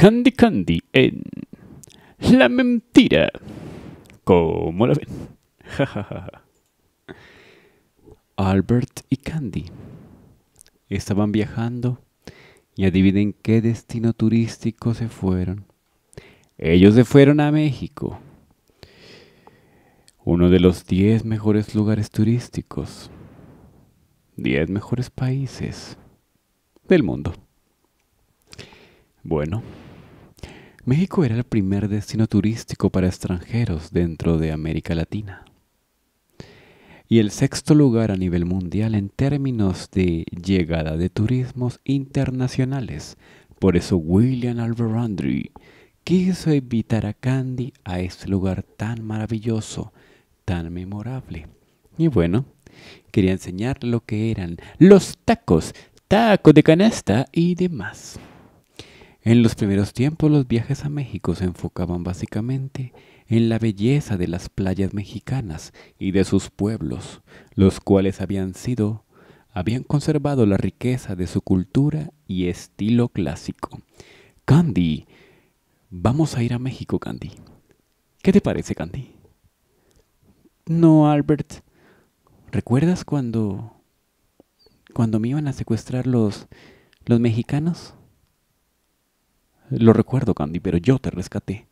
Candy Candy en La Mentira. ¿Cómo la ven? Ja, Albert y Candy estaban viajando y adivinen qué destino turístico se fueron. Ellos se fueron a México, uno de los 10 mejores lugares turísticos, 10 mejores países del mundo. Bueno, México era el primer destino turístico para extranjeros dentro de América Latina y el sexto lugar a nivel mundial en términos de llegada de turismos internacionales. Por eso William Alberandri quiso invitar a Candy a este lugar tan maravilloso, tan memorable. Y bueno, quería enseñar lo que eran los tacos, tacos de canasta y demás. En los primeros tiempos los viajes a México se enfocaban básicamente en la belleza de las playas mexicanas y de sus pueblos, los cuales habían sido habían conservado la riqueza de su cultura y estilo clásico. Candy, vamos a ir a México, Candy. ¿Qué te parece, Candy? No, Albert. ¿Recuerdas cuando cuando me iban a secuestrar los los mexicanos? Lo recuerdo, Candy, pero yo te rescaté.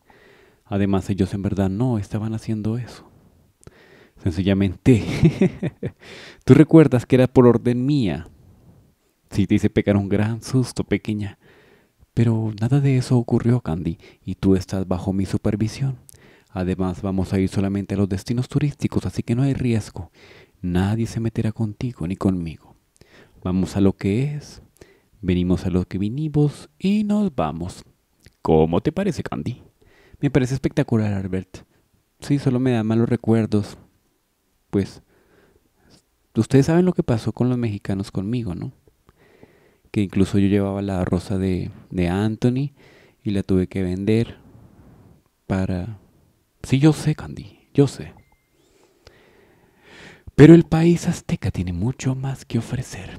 Además, ellos en verdad no estaban haciendo eso. Sencillamente, tú recuerdas que era por orden mía. Sí, te hice pegar un gran susto, pequeña. Pero nada de eso ocurrió, Candy, y tú estás bajo mi supervisión. Además, vamos a ir solamente a los destinos turísticos, así que no hay riesgo. Nadie se meterá contigo ni conmigo. Vamos a lo que es Venimos a lo que vinimos y nos vamos. ¿Cómo te parece, Candy? Me parece espectacular, Albert. Sí, solo me da malos recuerdos. Pues, ustedes saben lo que pasó con los mexicanos conmigo, ¿no? Que incluso yo llevaba la rosa de, de Anthony y la tuve que vender para... Sí, yo sé, Candy, yo sé. Pero el país azteca tiene mucho más que ofrecer.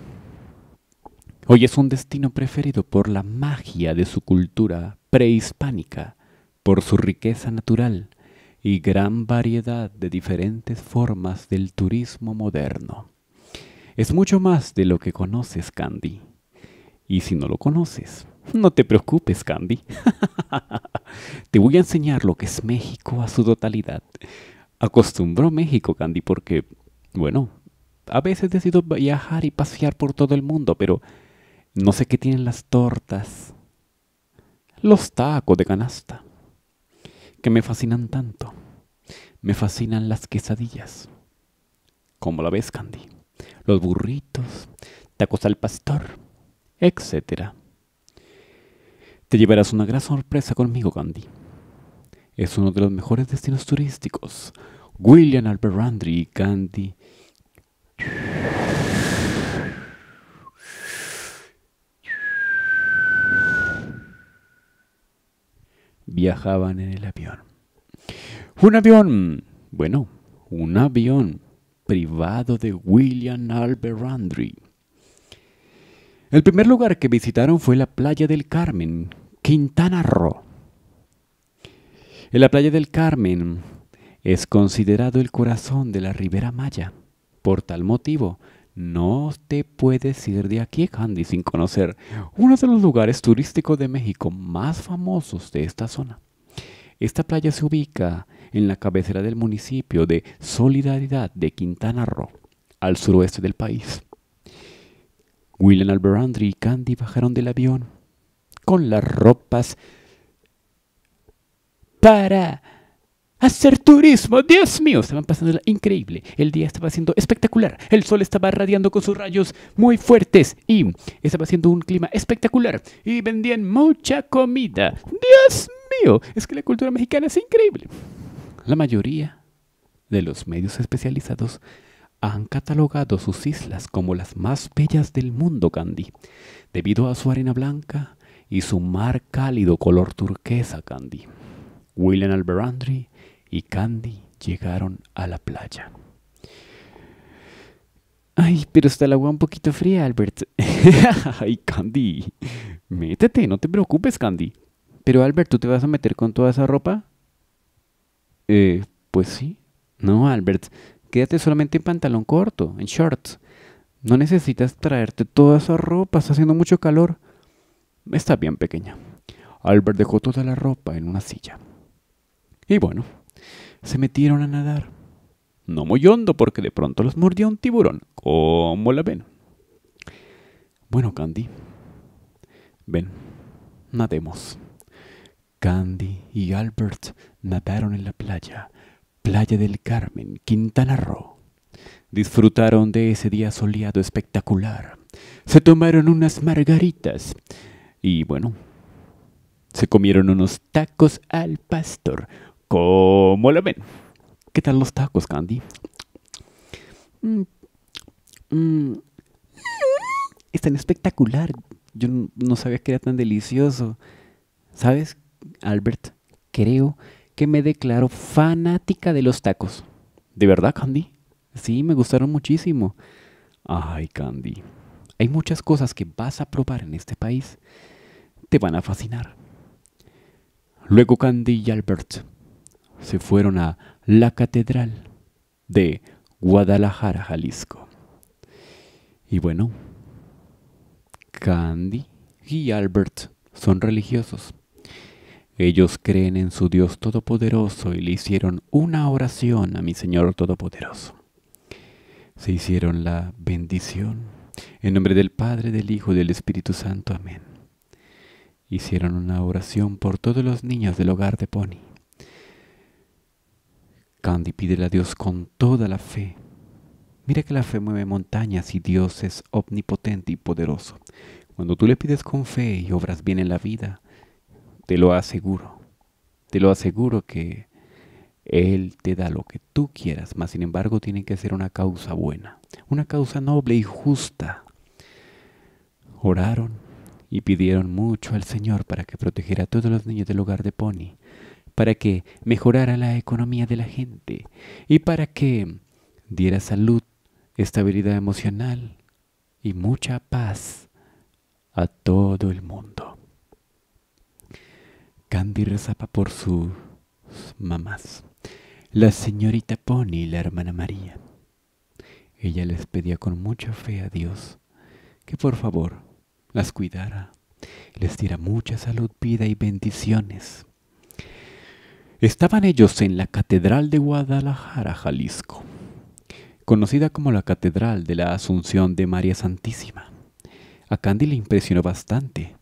Hoy es un destino preferido por la magia de su cultura prehispánica, por su riqueza natural y gran variedad de diferentes formas del turismo moderno. Es mucho más de lo que conoces, Candy. Y si no lo conoces, no te preocupes, Candy. te voy a enseñar lo que es México a su totalidad. Acostumbró México, Candy, porque, bueno, a veces decido viajar y pasear por todo el mundo, pero no sé qué tienen las tortas, los tacos de canasta, que me fascinan tanto. Me fascinan las quesadillas, como la ves, Candy, los burritos, tacos al pastor, etc. Te llevarás una gran sorpresa conmigo, Candy. Es uno de los mejores destinos turísticos. William Alberandri y Candy. viajaban en el avión. Un avión, bueno, un avión privado de William Albert El primer lugar que visitaron fue la playa del Carmen, Quintana Roo. En la playa del Carmen es considerado el corazón de la Ribera Maya. Por tal motivo, no te puedes ir de aquí, Candy, sin conocer uno de los lugares turísticos de México más famosos de esta zona. Esta playa se ubica en la cabecera del municipio de Solidaridad de Quintana Roo, al suroeste del país. William Alberandri y Candy bajaron del avión con las ropas para hacer turismo. Dios mío, estaban pasándola increíble. El día estaba siendo espectacular. El sol estaba radiando con sus rayos muy fuertes y estaba siendo un clima espectacular. Y vendían mucha comida. Dios mío, es que la cultura mexicana es increíble. La mayoría de los medios especializados han catalogado sus islas como las más bellas del mundo, Candy, debido a su arena blanca y su mar cálido color turquesa, Candy. William Alberandri y Candy llegaron a la playa. Ay, pero está el agua un poquito fría, Albert. Ay, Candy. Métete, no te preocupes, Candy. Pero Albert, ¿tú te vas a meter con toda esa ropa? Eh, pues sí. No, Albert. Quédate solamente en pantalón corto, en shorts. No necesitas traerte toda esa ropa, está haciendo mucho calor. Está bien, pequeña. Albert dejó toda la ropa en una silla. Y bueno, se metieron a nadar. No muy hondo porque de pronto los mordió un tiburón. ¿Cómo la ven? Bueno, Candy. Ven, nademos. Candy y Albert nadaron en la playa, Playa del Carmen, Quintana Roo. Disfrutaron de ese día soleado espectacular. Se tomaron unas margaritas y bueno, se comieron unos tacos al pastor, ¿Cómo lo ven? ¿Qué tal los tacos, Candy? Mm, mm. Es tan espectacular. Yo no sabía que era tan delicioso. ¿Sabes, Albert? Creo que me declaro fanática de los tacos. ¿De verdad, Candy? Sí, me gustaron muchísimo. Ay, Candy. Hay muchas cosas que vas a probar en este país. Te van a fascinar. Luego Candy y Albert se fueron a la Catedral de Guadalajara, Jalisco. Y bueno, Candy y Albert son religiosos. Ellos creen en su Dios Todopoderoso y le hicieron una oración a mi Señor Todopoderoso. Se hicieron la bendición en nombre del Padre, del Hijo y del Espíritu Santo. Amén. Hicieron una oración por todos los niños del hogar de Pony. Candy pídele a Dios con toda la fe. Mira que la fe mueve montañas y Dios es omnipotente y poderoso. Cuando tú le pides con fe y obras bien en la vida, te lo aseguro, te lo aseguro que Él te da lo que tú quieras, mas sin embargo tiene que ser una causa buena, una causa noble y justa. Oraron y pidieron mucho al Señor para que protegiera a todos los niños del hogar de Pony para que mejorara la economía de la gente y para que diera salud, estabilidad emocional y mucha paz a todo el mundo. Candy rezaba por sus mamás, la señorita Pony y la hermana María. Ella les pedía con mucha fe a Dios que por favor las cuidara, les diera mucha salud, vida y bendiciones. Estaban ellos en la Catedral de Guadalajara, Jalisco, conocida como la Catedral de la Asunción de María Santísima. A Candy le impresionó bastante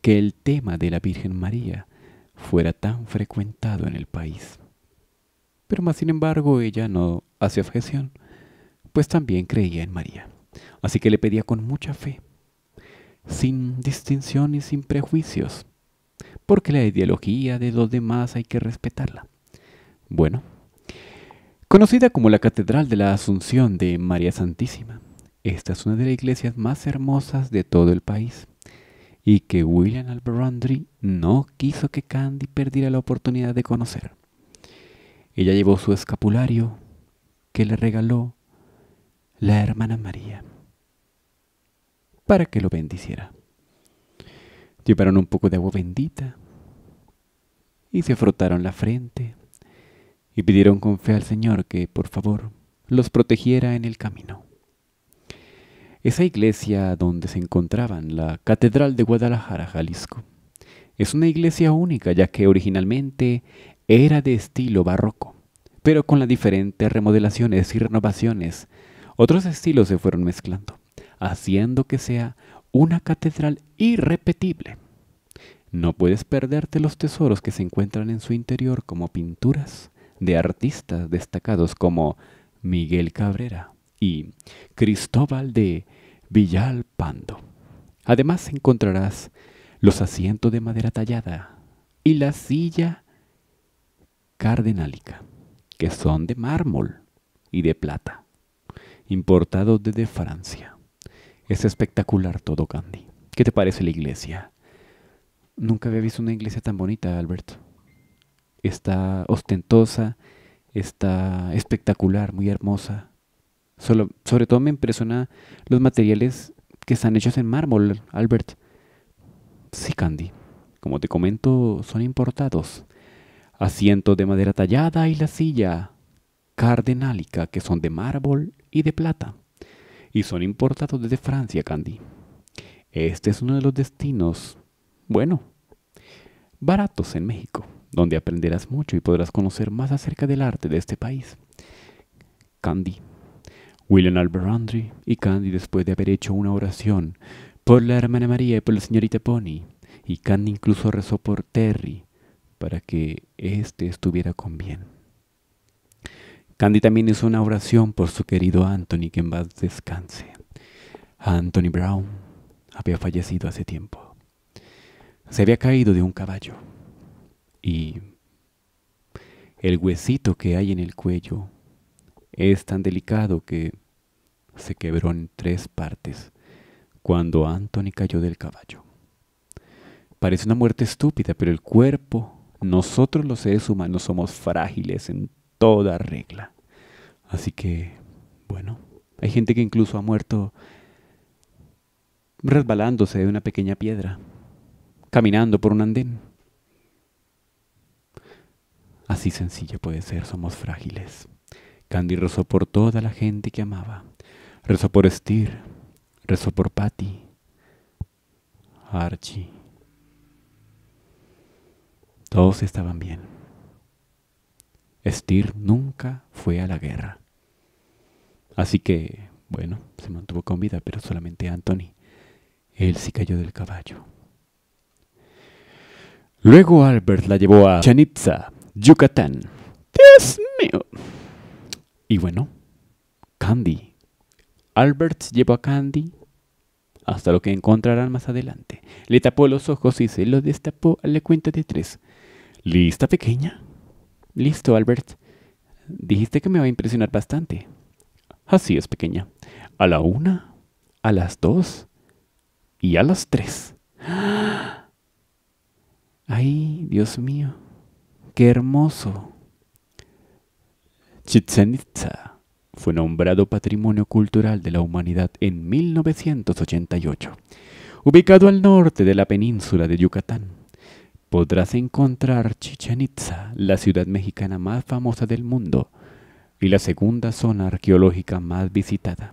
que el tema de la Virgen María fuera tan frecuentado en el país. Pero más sin embargo ella no hacía objeción, pues también creía en María. Así que le pedía con mucha fe, sin distinción y sin prejuicios, porque la ideología de los demás hay que respetarla. Bueno, conocida como la Catedral de la Asunción de María Santísima, esta es una de las iglesias más hermosas de todo el país y que William Alberandri no quiso que Candy perdiera la oportunidad de conocer. Ella llevó su escapulario que le regaló la hermana María para que lo bendiciera. Llevaron un poco de agua bendita y se frotaron la frente y pidieron con fe al Señor que, por favor, los protegiera en el camino. Esa iglesia donde se encontraban, la Catedral de Guadalajara, Jalisco, es una iglesia única ya que originalmente era de estilo barroco, pero con las diferentes remodelaciones y renovaciones, otros estilos se fueron mezclando, haciendo que sea una catedral irrepetible. No puedes perderte los tesoros que se encuentran en su interior como pinturas de artistas destacados como Miguel Cabrera y Cristóbal de Villalpando. Además encontrarás los asientos de madera tallada y la silla cardenálica, que son de mármol y de plata, importados desde Francia. Es espectacular todo, Candy. ¿Qué te parece la iglesia? Nunca había visto una iglesia tan bonita, Albert. Está ostentosa, está espectacular, muy hermosa. sobre todo me impresiona los materiales que están hechos en mármol, Albert. Sí, Candy. Como te comento, son importados. Asientos de madera tallada y la silla cardenálica que son de mármol y de plata y son importados desde Francia, Candy. Este es uno de los destinos, bueno, baratos en México, donde aprenderás mucho y podrás conocer más acerca del arte de este país. Candy. William Alberandri y Candy después de haber hecho una oración por la hermana María y por la señorita Pony, y Candy incluso rezó por Terry para que éste estuviera con bien. Candy también hizo una oración por su querido Anthony, que en paz descanse. Anthony Brown había fallecido hace tiempo. Se había caído de un caballo y el huesito que hay en el cuello es tan delicado que se quebró en tres partes cuando Anthony cayó del caballo. Parece una muerte estúpida, pero el cuerpo, nosotros los seres humanos somos frágiles en toda regla. Así que, bueno, hay gente que incluso ha muerto resbalándose de una pequeña piedra, caminando por un andén. Así sencillo puede ser, somos frágiles. Candy rezó por toda la gente que amaba. Rezó por Estir, rezó por Patty, Archie. Todos estaban bien. Steer nunca fue a la guerra. Así que, bueno, se mantuvo con vida, pero solamente Anthony. Él sí cayó del caballo. Luego Albert la llevó a Chanitza, Yucatán. Dios mío. Y bueno, Candy. Albert llevó a Candy hasta lo que encontrarán más adelante. Le tapó los ojos y se lo destapó a la cuenta de tres. ¿Lista pequeña? Listo, Albert. Dijiste que me va a impresionar bastante. Así es, pequeña. A la una, a las dos y a las tres. Ay, Dios mío. Qué hermoso. Chichen Itza fue nombrado Patrimonio Cultural de la Humanidad en 1988, ubicado al norte de la península de Yucatán podrás encontrar Chichen Itza, la ciudad mexicana más famosa del mundo y la segunda zona arqueológica más visitada.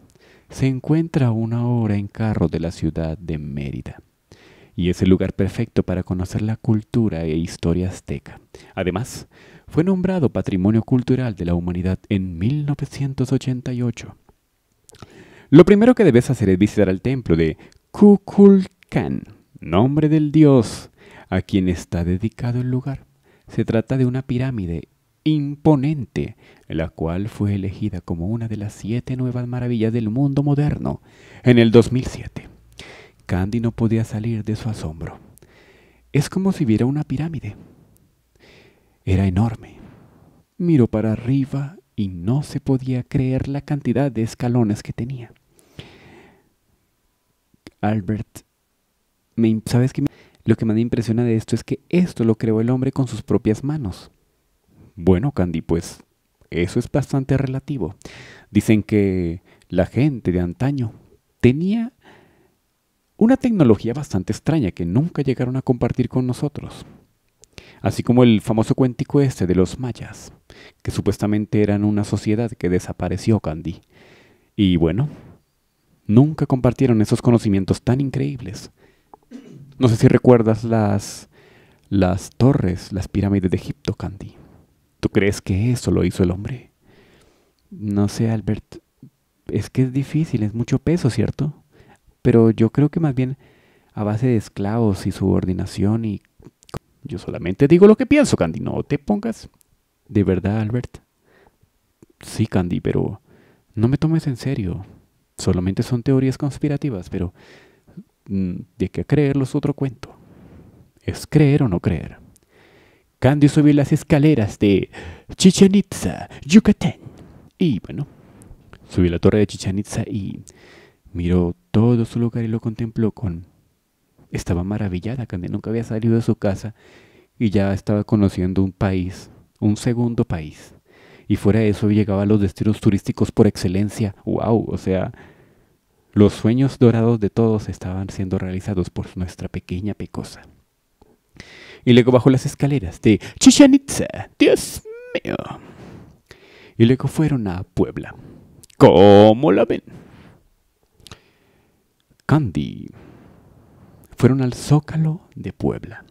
Se encuentra a una hora en carro de la ciudad de Mérida y es el lugar perfecto para conocer la cultura e historia azteca. Además, fue nombrado Patrimonio Cultural de la Humanidad en 1988. Lo primero que debes hacer es visitar el templo de Kukulkan, nombre del dios a quien está dedicado el lugar. Se trata de una pirámide imponente, la cual fue elegida como una de las siete nuevas maravillas del mundo moderno en el 2007. Candy no podía salir de su asombro. Es como si viera una pirámide. Era enorme. Miró para arriba y no se podía creer la cantidad de escalones que tenía. Albert, ¿sabes qué? Lo que más da impresiona de esto es que esto lo creó el hombre con sus propias manos. Bueno, Candy, pues eso es bastante relativo. Dicen que la gente de antaño tenía una tecnología bastante extraña que nunca llegaron a compartir con nosotros. Así como el famoso cuéntico este de los mayas, que supuestamente eran una sociedad que desapareció, Candy. Y bueno, nunca compartieron esos conocimientos tan increíbles. No sé si recuerdas las, las torres, las pirámides de Egipto, Candy. ¿Tú crees que eso lo hizo el hombre? No sé, Albert. Es que es difícil, es mucho peso, ¿cierto? Pero yo creo que más bien a base de esclavos y subordinación y... Yo solamente digo lo que pienso, Candy. No te pongas... ¿De verdad, Albert? Sí, Candy, pero... No me tomes en serio. Solamente son teorías conspirativas, pero de que creerlo es otro cuento. Es creer o no creer. Candy subió las escaleras de Chichen Itza, Yucatán. Y bueno, subí la torre de Chichen Itza y miró todo su lugar y lo contempló con... Estaba maravillada, Candy nunca había salido de su casa y ya estaba conociendo un país, un segundo país. Y fuera de eso llegaba a los destinos turísticos por excelencia. ¡Wow! O sea, los sueños dorados de todos estaban siendo realizados por nuestra pequeña pecosa. Y luego bajó las escaleras de Chichanitza, Dios mío. Y luego fueron a Puebla. ¿Cómo la ven? Candy. Fueron al Zócalo de Puebla.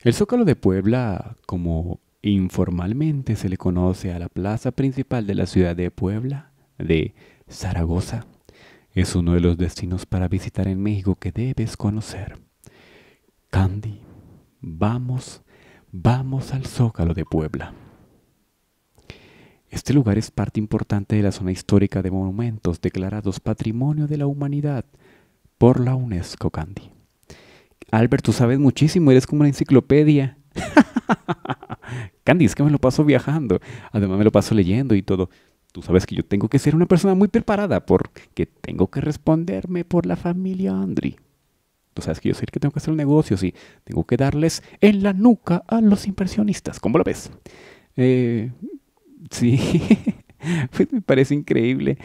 El Zócalo de Puebla, como informalmente se le conoce a la plaza principal de la ciudad de Puebla, de Zaragoza es uno de los destinos para visitar en México que debes conocer. Candy, vamos, vamos al Zócalo de Puebla. Este lugar es parte importante de la zona histórica de monumentos declarados Patrimonio de la Humanidad por la UNESCO, Candy. Albert, tú sabes muchísimo, eres como una enciclopedia. Candy, es que me lo paso viajando. Además me lo paso leyendo y todo. Tú sabes que yo tengo que ser una persona muy preparada porque tengo que responderme por la familia Andri. Tú sabes que yo sé que tengo que hacer negocios y tengo que darles en la nuca a los impresionistas. ¿Cómo lo ves? Eh, sí, pues me parece increíble.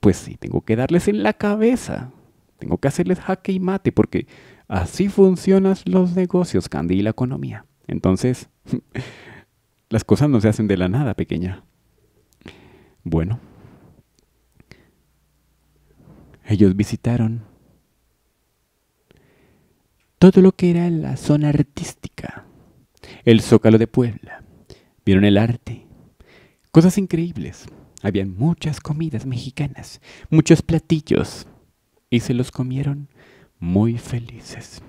Pues sí, tengo que darles en la cabeza. Tengo que hacerles jaque y mate porque así funcionan los negocios, Candy, y la economía. Entonces, las cosas no se hacen de la nada, pequeña. Bueno, ellos visitaron todo lo que era la zona artística, el zócalo de Puebla, vieron el arte, cosas increíbles. Habían muchas comidas mexicanas, muchos platillos, y se los comieron muy felices.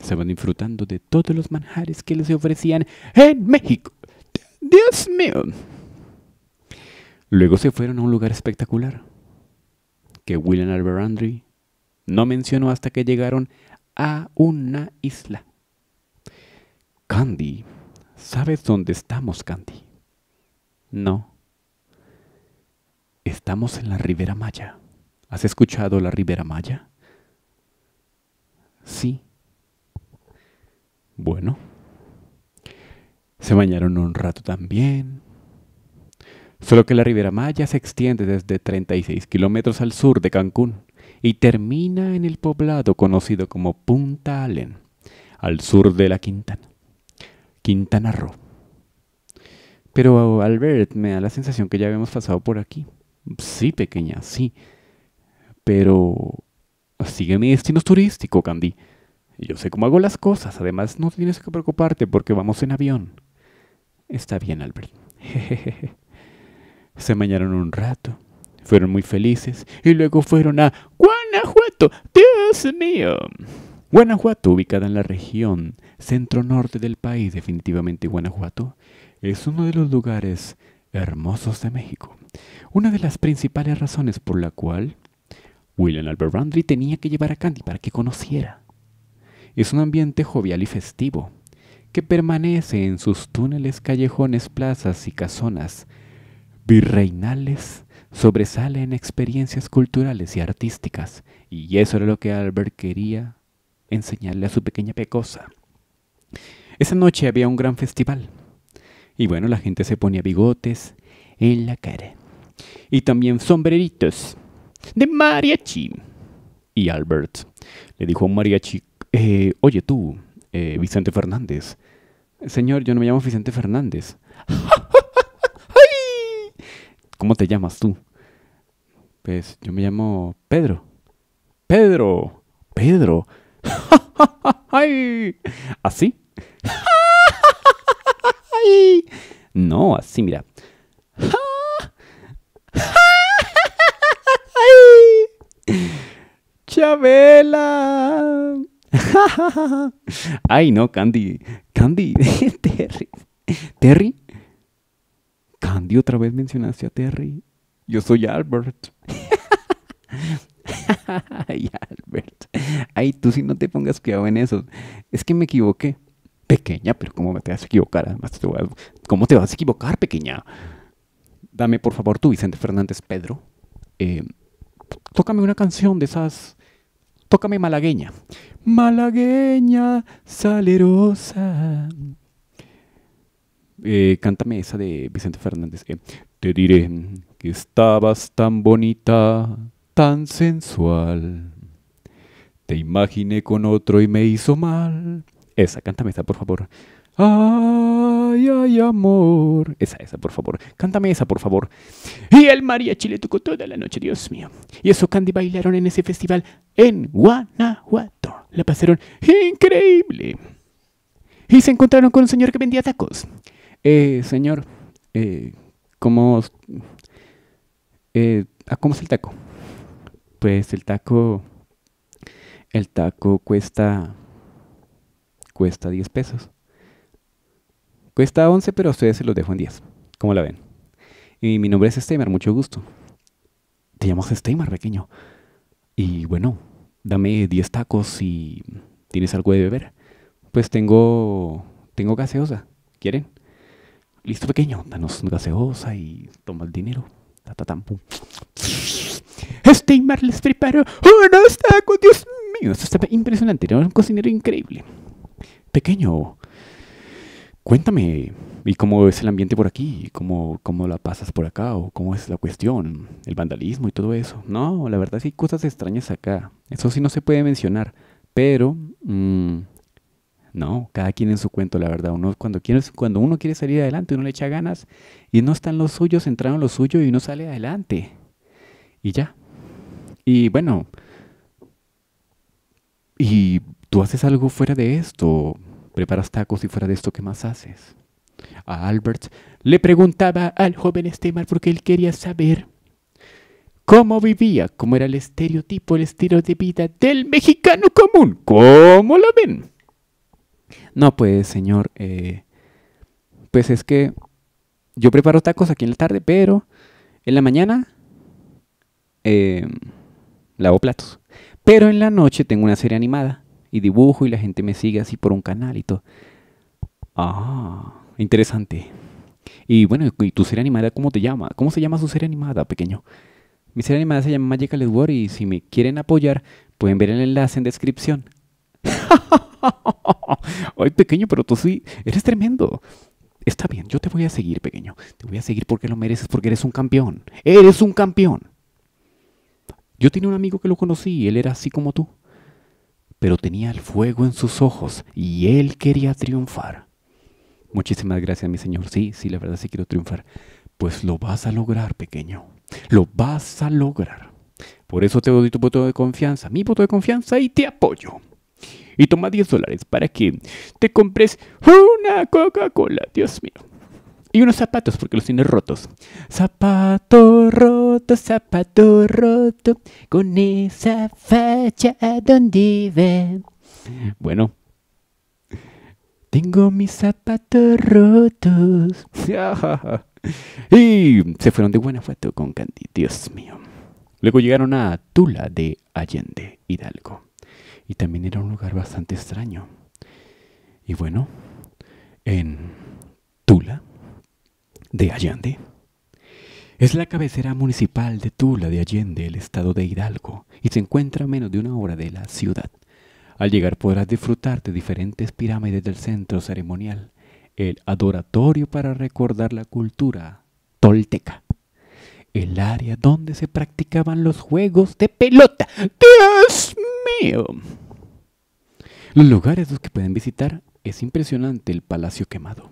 Se van disfrutando de todos los manjares que les ofrecían en México. Dios mío, Luego se fueron a un lugar espectacular, que William Albert no mencionó hasta que llegaron a una isla. Candy, ¿sabes dónde estamos, Candy? No. Estamos en la Ribera Maya. ¿Has escuchado la Ribera Maya? Sí. Bueno. Se bañaron un rato también. Solo que la ribera Maya se extiende desde 36 kilómetros al sur de Cancún y termina en el poblado conocido como Punta Allen, al sur de la Quintana, Quintana Roo. Pero Albert, me da la sensación que ya habíamos pasado por aquí. Sí, pequeña, sí. Pero sigue mi destino turístico, Candy. Yo sé cómo hago las cosas. Además, no tienes que preocuparte porque vamos en avión. Está bien, Albert. Se mañaron un rato, fueron muy felices y luego fueron a Guanajuato, Dios mío. Guanajuato, ubicada en la región centro-norte del país, definitivamente Guanajuato, es uno de los lugares hermosos de México. Una de las principales razones por la cual William Albert Randry tenía que llevar a Candy para que conociera. Es un ambiente jovial y festivo, que permanece en sus túneles, callejones, plazas y casonas, virreinales sobresale experiencias culturales y artísticas, y eso era lo que Albert quería enseñarle a su pequeña pecosa. Esa noche había un gran festival, y bueno, la gente se ponía bigotes en la cara, y también sombreritos de mariachi. Y Albert le dijo a un mariachi, eh, oye tú, eh, Vicente Fernández, señor, yo no me llamo Vicente Fernández. ¿Cómo te llamas tú? Pues yo me llamo Pedro. Pedro, Pedro. ¿Así? No, así, mira. Chabela. Ay, no, Candy. Candy. Terry. Terry. Candy, otra vez mencionaste a Terry. Yo soy Albert. Ay, Albert. Ay, tú si no te pongas cuidado en eso. Es que me equivoqué. Pequeña, pero ¿cómo me te vas a equivocar? ¿cómo te vas a equivocar, pequeña? Dame, por favor, tú, Vicente Fernández Pedro. Eh, tócame una canción de esas. Tócame malagueña. Malagueña, salerosa. Eh, cántame esa de Vicente Fernández. Eh, te diré que estabas tan bonita, tan sensual. Te imaginé con otro y me hizo mal. Esa, cántame esa, por favor. Ay, ay, amor. Esa, esa, por favor. Cántame esa, por favor. Y el mariachi le tocó toda la noche, Dios mío. Y eso Candy bailaron en ese festival en Guanajuato. La pasaron increíble. Y se encontraron con un señor que vendía tacos eh, señor, eh, ¿cómo, eh, ah, ¿cómo es el taco? Pues el taco, el taco cuesta, cuesta 10 pesos. Cuesta 11, pero a ustedes se los dejo en 10. ¿Cómo la ven? Y mi nombre es Steimar, mucho gusto. Te llamo Steimar, pequeño. Y bueno, dame 10 tacos Si tienes algo de beber. Pues tengo, tengo gaseosa. ¿Quieren? Listo, pequeño, danos gaseosa y toma el dinero. Este Steymar les preparó unos tacos, Dios mío, esto está impresionante, era un cocinero increíble. Pequeño, cuéntame, ¿y cómo es el ambiente por aquí? ¿Cómo, ¿Cómo la pasas por acá? ¿O cómo es la cuestión? ¿El vandalismo y todo eso? No, la verdad sí hay cosas extrañas acá. Eso sí no se puede mencionar, pero... Mm, no, cada quien en su cuento, la verdad. Uno, cuando, cuando uno quiere salir adelante, uno le echa ganas y no están los suyos, entraron los suyos y uno sale adelante. Y ya. Y bueno, y tú haces algo fuera de esto. Preparas tacos y fuera de esto, ¿qué más haces? A Albert le preguntaba al joven Esteban porque él quería saber cómo vivía, cómo era el estereotipo, el estilo de vida del mexicano común. ¿Cómo lo ven? no, pues señor, eh, pues es que yo preparo tacos aquí en la tarde, pero en la mañana eh, lavo platos. Pero en la noche tengo una serie animada y dibujo y la gente me sigue así por un canal y todo. Ah, interesante. Y bueno, ¿y tu serie animada cómo te llama? ¿Cómo se llama su serie animada, pequeño? Mi serie animada se llama Magical Edward y si me quieren apoyar, pueden ver el enlace en descripción. Ay, pequeño, pero tú sí, eres tremendo. Está bien, yo te voy a seguir, pequeño. Te voy a seguir porque lo mereces, porque eres un campeón. Eres un campeón. Yo tenía un amigo que lo conocí, Y él era así como tú. Pero tenía el fuego en sus ojos y él quería triunfar. Muchísimas gracias, mi señor. Sí, sí, la verdad sí quiero triunfar. Pues lo vas a lograr, pequeño. Lo vas a lograr. Por eso te doy tu voto de confianza, mi voto de confianza y te apoyo y toma 10 dólares para que te compres una Coca-Cola, Dios mío. Y unos zapatos porque los tienes rotos. Zapato roto, zapato roto, con esa fecha a donde ve. Bueno, tengo mis zapatos rotos. y se fueron de buena foto con Candy, Dios mío. Luego llegaron a Tula de Allende, Hidalgo y también era un lugar bastante extraño. Y bueno, en Tula de Allende. Es la cabecera municipal de Tula de Allende, el estado de Hidalgo, y se encuentra a menos de una hora de la ciudad. Al llegar podrás disfrutar de diferentes pirámides del centro ceremonial, el adoratorio para recordar la cultura tolteca, el área donde se practicaban los juegos de pelota. ¡Dios mío! Los lugares los que pueden visitar es impresionante el Palacio Quemado.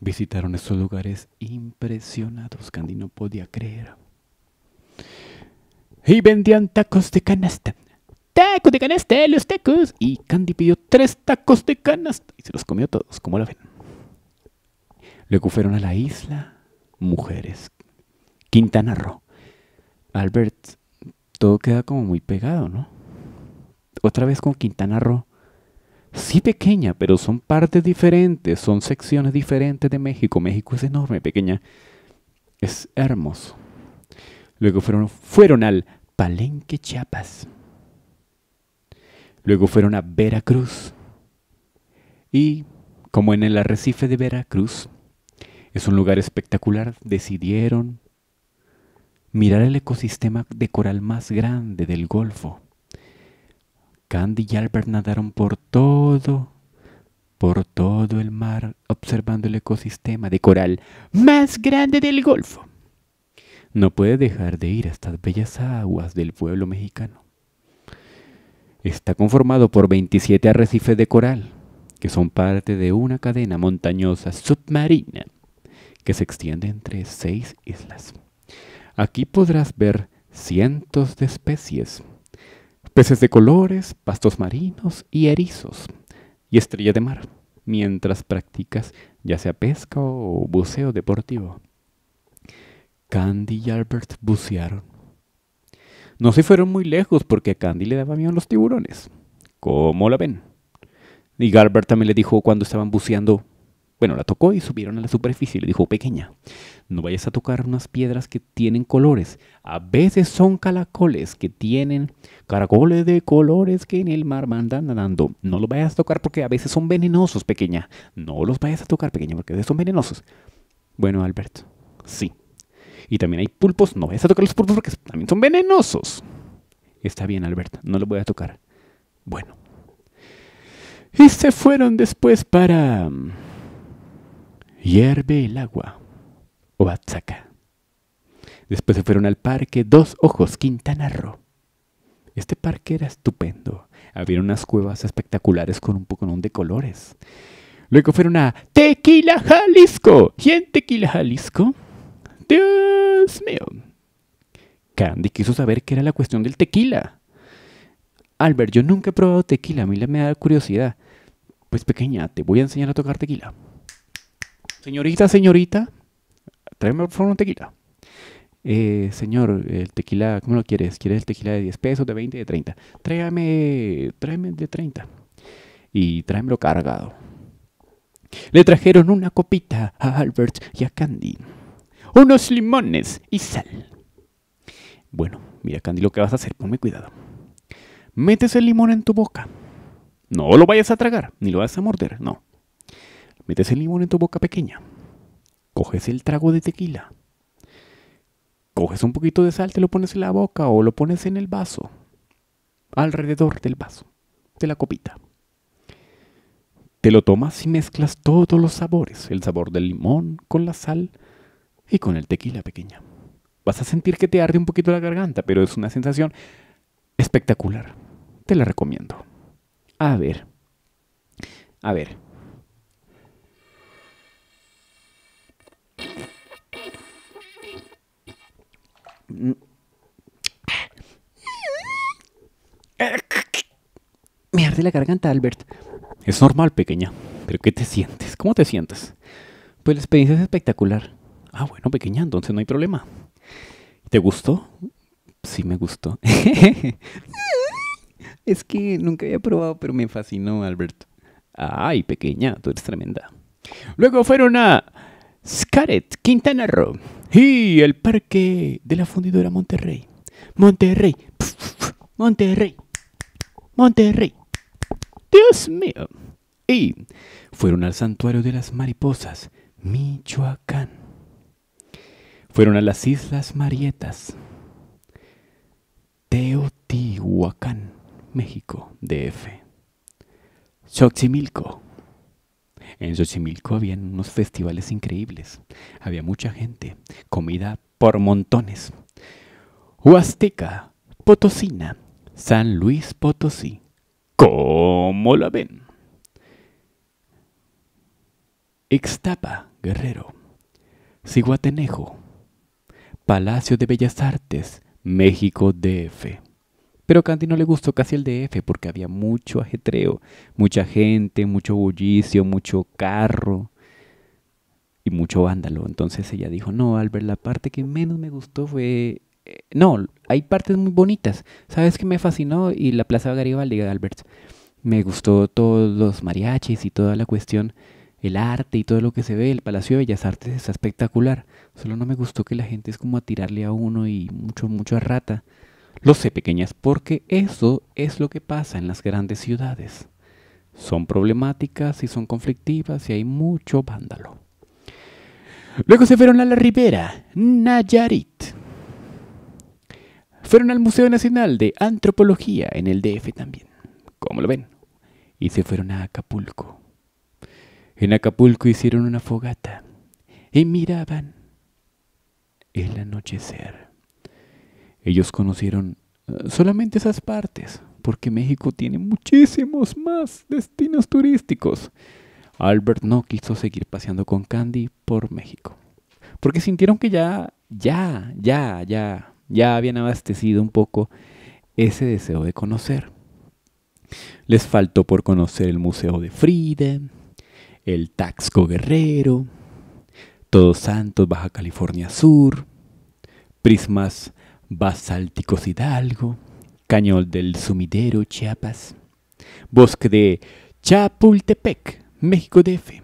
Visitaron estos lugares impresionados, Candy no podía creer. Y vendían tacos de canasta. ¡Tacos de canasta! ¡Los tacos! Y Candy pidió tres tacos de canasta y se los comió todos, como lo ven. Luego fueron a la isla mujeres. Quintana Roo. Albert, todo queda como muy pegado, ¿no? Otra vez con Quintana Roo. Sí pequeña, pero son partes diferentes, son secciones diferentes de México. México es enorme, pequeña. Es hermoso. Luego fueron, fueron al Palenque, Chiapas. Luego fueron a Veracruz. Y, como en el arrecife de Veracruz, es un lugar espectacular. Decidieron mirar el ecosistema de coral más grande del Golfo. Candy y Albert nadaron por todo, por todo el mar, observando el ecosistema de coral más grande del Golfo. No puede dejar de ir a estas bellas aguas del pueblo mexicano. Está conformado por 27 arrecifes de coral, que son parte de una cadena montañosa submarina que se extiende entre seis islas. Aquí podrás ver cientos de especies, peces de colores, pastos marinos y erizos, y estrella de mar, mientras practicas ya sea pesca o buceo deportivo. Candy y Albert bucearon. No se fueron muy lejos porque a Candy le daba miedo a los tiburones. ¿Cómo la ven? Y Albert también le dijo cuando estaban buceando, bueno, la tocó y subieron a la superficie. y Le dijo, pequeña, no vayas a tocar unas piedras que tienen colores. A veces son caracoles que tienen caracoles de colores que en el mar mandan nadando. No los vayas a tocar porque a veces son venenosos, pequeña. No los vayas a tocar, pequeña, porque a veces son venenosos. Bueno, Alberto, sí. Y también hay pulpos. No vayas a tocar los pulpos porque también son venenosos. Está bien, Alberto, no los voy a tocar. Bueno. Y se fueron después para... Hierve el agua. Oaxaca. Oh Después se fueron al parque Dos Ojos, Quintana Roo. Este parque era estupendo. Había unas cuevas espectaculares con un poco de colores. Luego fueron a Tequila, Jalisco. ¿Y Tequila, Jalisco? Dios mío. Candy quiso saber qué era la cuestión del tequila. Albert, yo nunca he probado tequila, a mí me da curiosidad. Pues pequeña, te voy a enseñar a tocar tequila. Señorita, señorita, tráeme por favor un tequila. Eh, señor, el tequila, ¿cómo lo quieres? ¿Quieres el tequila de 10 pesos, de 20, de 30? Tráeme, tráeme de 30. Y tráemelo cargado. Le trajeron una copita a Albert y a Candy. Unos limones y sal. Bueno, mira Candy lo que vas a hacer, ponme cuidado. Metes el limón en tu boca. No lo vayas a tragar, ni lo vas a morder, no metes el limón en tu boca pequeña, coges el trago de tequila, coges un poquito de sal, te lo pones en la boca o lo pones en el vaso, alrededor del vaso, de la copita. Te lo tomas y mezclas todos los sabores, el sabor del limón con la sal y con el tequila pequeña. Vas a sentir que te arde un poquito la garganta, pero es una sensación espectacular. Te la recomiendo. A ver, a ver, Me arde la garganta, Albert. Es normal, pequeña. ¿Pero qué te sientes? ¿Cómo te sientes? Pues la experiencia es espectacular. Ah, bueno, pequeña, entonces no hay problema. ¿Te gustó? Sí, me gustó. es que nunca había probado, pero me fascinó, Albert. Ay, pequeña, tú eres tremenda. Luego fueron a Scaret, Quintana Roo. Y el parque de la fundidora Monterrey. Monterrey. Monterrey. Monterrey. Dios mío. Y fueron al santuario de las mariposas, Michoacán. Fueron a las Islas Marietas, Teotihuacán, México, DF. Xochimilco, en Xochimilco había unos festivales increíbles. Había mucha gente, comida por montones. Huasteca, Potosina, San Luis Potosí. ¿Cómo la ven? Ixtapa, Guerrero. Ciguatenejo. Palacio de Bellas Artes, México DF. Pero a Candy no le gustó casi el DF porque había mucho ajetreo, mucha gente, mucho bullicio, mucho carro y mucho vándalo. Entonces ella dijo, no, Albert, la parte que menos me gustó fue... Eh, no, hay partes muy bonitas. ¿Sabes qué me fascinó? Y la Plaza Garibaldi de Albert. Me gustó todos los mariachis y toda la cuestión, el arte y todo lo que se ve. El Palacio de Bellas Artes está espectacular. Solo no me gustó que la gente es como a tirarle a uno y mucho, mucho a rata. Lo sé, pequeñas, porque eso es lo que pasa en las grandes ciudades. Son problemáticas y son conflictivas y hay mucho vándalo. Luego se fueron a la Ribera, Nayarit. Fueron al Museo Nacional de Antropología en el DF también, como lo ven. Y se fueron a Acapulco. En Acapulco hicieron una fogata y miraban el anochecer. Ellos conocieron eh, solamente esas partes, porque México tiene muchísimos más destinos turísticos. Albert no quiso seguir paseando con Candy por México, porque sintieron que ya, ya, ya, ya, ya habían abastecido un poco ese deseo de conocer. Les faltó por conocer el Museo de Frida, el Taxco Guerrero, Todos Santos, Baja California Sur, Prismas basálticos Hidalgo, Cañón del Sumidero, Chiapas, Bosque de Chapultepec, México DF,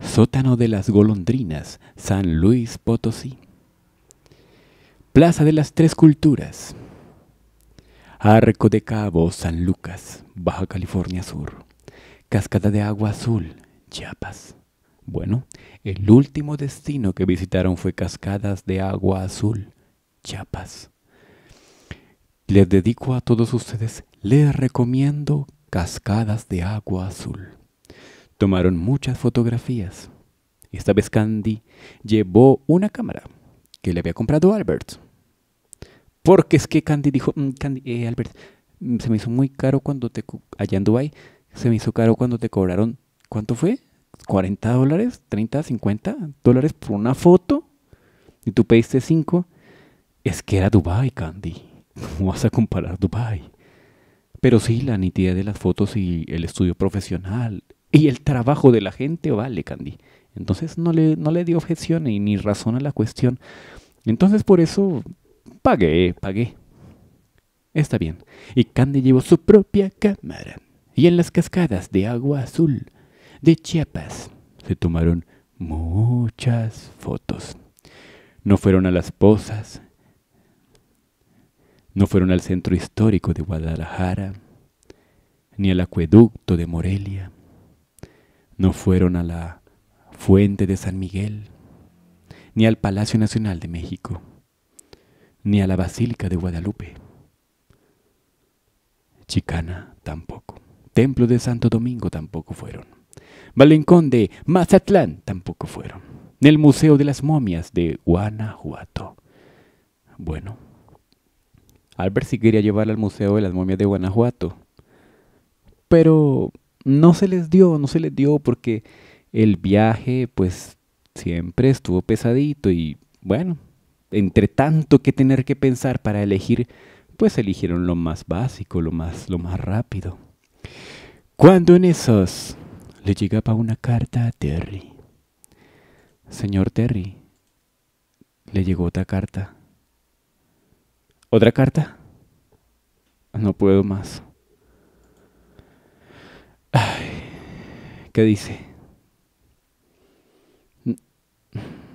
Sótano de las Golondrinas, San Luis Potosí, Plaza de las Tres Culturas, Arco de Cabo, San Lucas, Baja California Sur, Cascada de Agua Azul, Chiapas. Bueno, el último destino que visitaron fue Cascadas de Agua Azul. Chiapas. Les dedico a todos ustedes, les recomiendo cascadas de agua azul. Tomaron muchas fotografías. Esta vez Candy llevó una cámara que le había comprado Albert. Porque es que Candy dijo, mm, Candy, eh, Albert, mm, se me hizo muy caro cuando te... Allá en Dubai, se me hizo caro cuando te cobraron... ¿Cuánto fue? ¿40 dólares? ¿30, 50 dólares por una foto? Y tú pediste 5 es que era Dubai, Candy. ¿Cómo vas a comparar Dubai? Pero sí, la nitidez de las fotos y el estudio profesional y el trabajo de la gente vale, Candy. Entonces no le, no le di objeción ni razón a la cuestión. Entonces por eso pagué, pagué. Está bien. Y Candy llevó su propia cámara. Y en las cascadas de agua azul de Chiapas se tomaron muchas fotos. No fueron a las pozas. No fueron al centro histórico de Guadalajara, ni al acueducto de Morelia. No fueron a la fuente de San Miguel, ni al Palacio Nacional de México, ni a la Basílica de Guadalupe. Chicana tampoco. Templo de Santo Domingo tampoco fueron. Balencón de Mazatlán tampoco fueron. ni el Museo de las Momias de Guanajuato. Bueno, Albert sí quería llevar al Museo de las Momias de Guanajuato. Pero no se les dio, no se les dio porque el viaje pues siempre estuvo pesadito y bueno, entre tanto que tener que pensar para elegir, pues eligieron lo más básico, lo más, lo más rápido. Cuando en esos le llegaba una carta a Terry. Señor Terry, le llegó otra carta. ¿Otra carta? No puedo más. Ay, ¿Qué dice?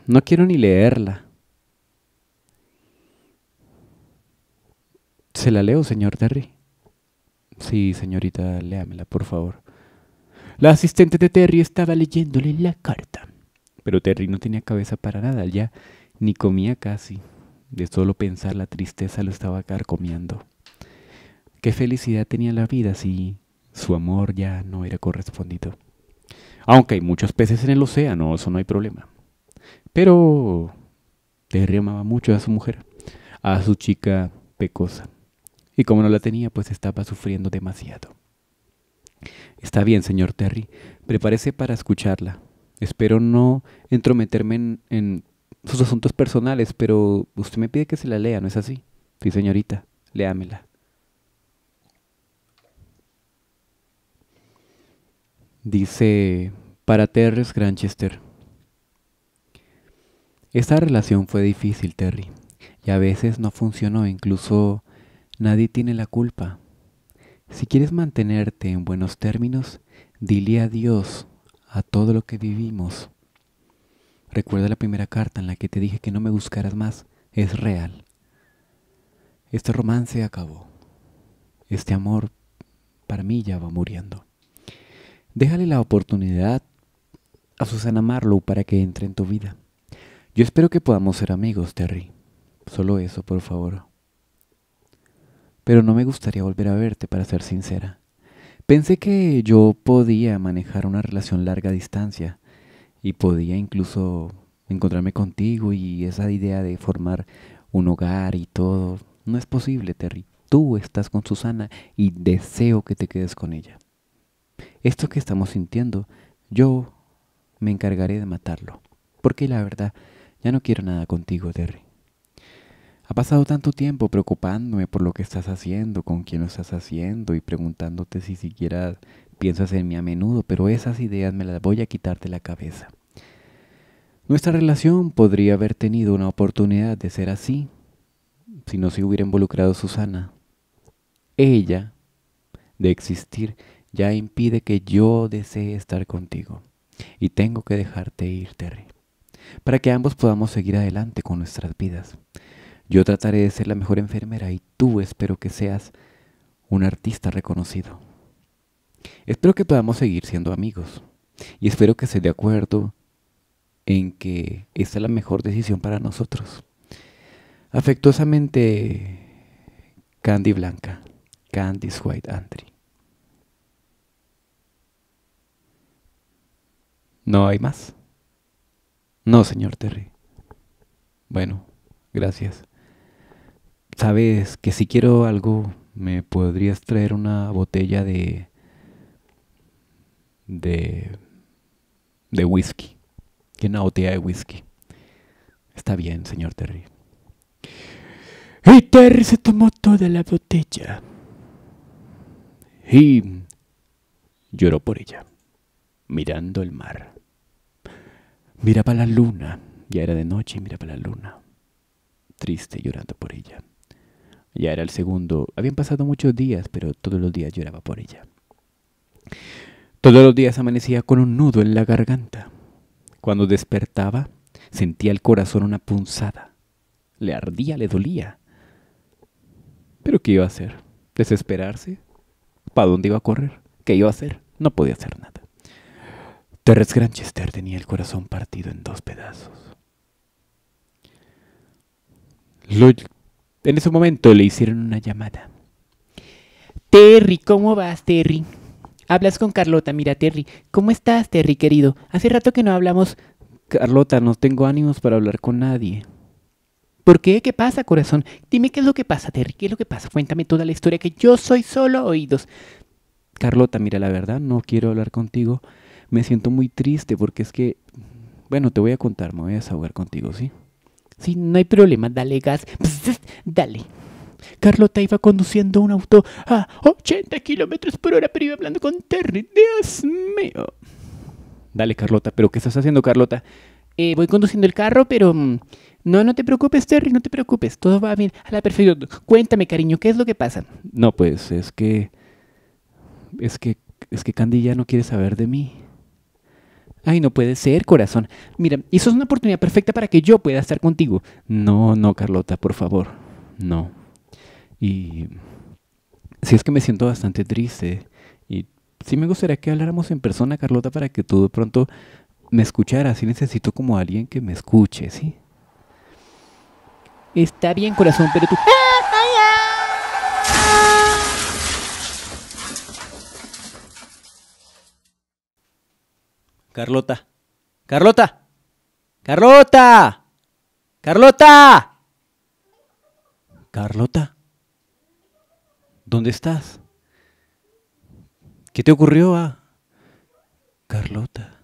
No quiero ni leerla. ¿Se la leo, señor Terry? Sí, señorita, léamela, por favor. La asistente de Terry estaba leyéndole la carta. Pero Terry no tenía cabeza para nada, ya ni comía casi. De solo pensar la tristeza lo estaba carcomiendo. ¿Qué felicidad tenía la vida si su amor ya no era correspondido? Aunque hay muchos peces en el océano, eso no hay problema. Pero Terry amaba mucho a su mujer, a su chica pecosa. Y como no la tenía, pues estaba sufriendo demasiado. Está bien, señor Terry, prepárese para escucharla. Espero no entrometerme en, en sus asuntos personales, pero usted me pide que se la lea, ¿no es así? Sí, señorita, léamela. Dice para terres Granchester. Esta relación fue difícil, Terry, y a veces no funcionó, incluso nadie tiene la culpa. Si quieres mantenerte en buenos términos, dile adiós a todo lo que vivimos Recuerda la primera carta en la que te dije que no me buscaras más. Es real. Este romance acabó. Este amor para mí ya va muriendo. Déjale la oportunidad a Susana Marlowe para que entre en tu vida. Yo espero que podamos ser amigos, Terry. Solo eso, por favor. Pero no me gustaría volver a verte, para ser sincera. Pensé que yo podía manejar una relación larga distancia, y podía incluso encontrarme contigo y esa idea de formar un hogar y todo. No es posible, Terry. Tú estás con Susana y deseo que te quedes con ella. Esto que estamos sintiendo, yo me encargaré de matarlo. Porque la verdad, ya no quiero nada contigo, Terry. Ha pasado tanto tiempo preocupándome por lo que estás haciendo, con quién lo estás haciendo y preguntándote si siquiera Piensas en mí a menudo, pero esas ideas me las voy a quitar de la cabeza. Nuestra relación podría haber tenido una oportunidad de ser así si no se hubiera involucrado Susana. Ella, de existir, ya impide que yo desee estar contigo. Y tengo que dejarte ir, Terry, para que ambos podamos seguir adelante con nuestras vidas. Yo trataré de ser la mejor enfermera y tú espero que seas un artista reconocido. Espero que podamos seguir siendo amigos y espero que esté de acuerdo en que esta es la mejor decisión para nosotros. Afectuosamente, Candy Blanca, Candice White Andri. ¿No hay más? No, señor Terry. Bueno, gracias. Sabes que si quiero algo, me podrías traer una botella de de, de whisky. Que una de whisky. Está bien, señor Terry. Y Terry se tomó toda la botella. Y lloró por ella, mirando el mar. Miraba la luna. Ya era de noche y miraba la luna. Triste llorando por ella. Ya era el segundo. Habían pasado muchos días, pero todos los días lloraba por ella. Todos los días amanecía con un nudo en la garganta. Cuando despertaba, sentía el corazón una punzada. Le ardía, le dolía. Pero ¿qué iba a hacer? ¿Desesperarse? ¿Para dónde iba a correr? ¿Qué iba a hacer? No podía hacer nada. Terrence Granchester tenía el corazón partido en dos pedazos. en ese momento le hicieron una llamada. Terry, ¿cómo vas, Terry? Hablas con Carlota, mira Terry. ¿Cómo estás, Terry, querido? Hace rato que no hablamos. Carlota, no tengo ánimos para hablar con nadie. ¿Por qué? ¿Qué pasa, corazón? Dime qué es lo que pasa, Terry. ¿Qué es lo que pasa? Cuéntame toda la historia, que yo soy solo oídos. Carlota, mira, la verdad, no quiero hablar contigo. Me siento muy triste porque es que... Bueno, te voy a contar, me voy a desahogar contigo, ¿sí? Sí, no hay problema, dale gas. dale. Carlota iba conduciendo un auto a 80 kilómetros por hora, pero iba hablando con Terry. ¡Dios mío! Dale, Carlota, ¿pero qué estás haciendo, Carlota? Eh, voy conduciendo el carro, pero. Mm, no, no te preocupes, Terry, no te preocupes. Todo va bien. A la perfección. Cuéntame, cariño, ¿qué es lo que pasa? No, pues es que. Es que. Es que Candy ya no quiere saber de mí. Ay, no puede ser, corazón. Mira, eso es una oportunidad perfecta para que yo pueda estar contigo. No, no, Carlota, por favor. No. Y si es que me siento bastante triste. Y sí me gustaría que habláramos en persona, Carlota, para que tú de pronto me escucharas. Sí necesito como alguien que me escuche, ¿sí? Está bien, corazón, pero tú... Carlota. Carlota. Carlota. Carlota. Carlota. ¿Dónde estás? ¿Qué te ocurrió a ah? Carlota?